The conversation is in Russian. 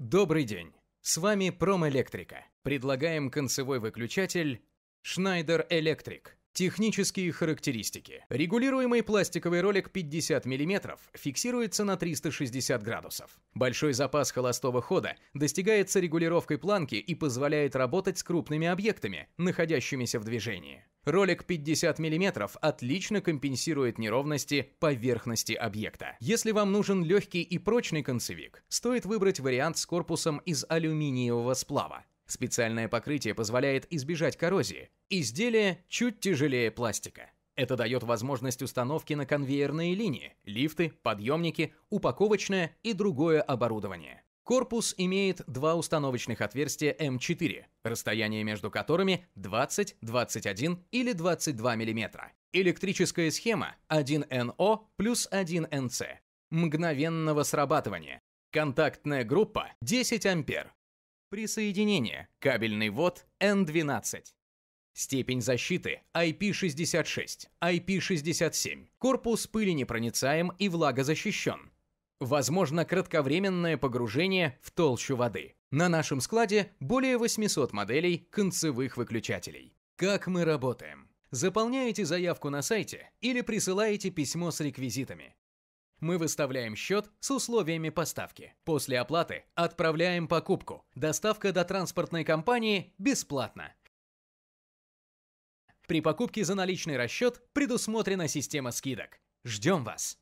Добрый день! С вами Промэлектрика. Предлагаем концевой выключатель Schneider Electric. Технические характеристики. Регулируемый пластиковый ролик 50 мм фиксируется на 360 градусов. Большой запас холостого хода достигается регулировкой планки и позволяет работать с крупными объектами, находящимися в движении. Ролик 50 мм отлично компенсирует неровности поверхности объекта. Если вам нужен легкий и прочный концевик, стоит выбрать вариант с корпусом из алюминиевого сплава. Специальное покрытие позволяет избежать коррозии. Изделие чуть тяжелее пластика. Это дает возможность установки на конвейерные линии, лифты, подъемники, упаковочное и другое оборудование. Корпус имеет два установочных отверстия М4, расстояние между которыми 20, 21 или 22 мм. Электрическая схема 1НО плюс 1НЦ. Мгновенного срабатывания. Контактная группа 10 ампер. Присоединение. Кабельный вод N12. Степень защиты IP66, IP67. Корпус пыленепроницаем и влагозащищен. Возможно кратковременное погружение в толщу воды. На нашем складе более 800 моделей концевых выключателей. Как мы работаем? Заполняете заявку на сайте или присылаете письмо с реквизитами. Мы выставляем счет с условиями поставки. После оплаты отправляем покупку. Доставка до транспортной компании бесплатна. При покупке за наличный расчет предусмотрена система скидок. Ждем вас!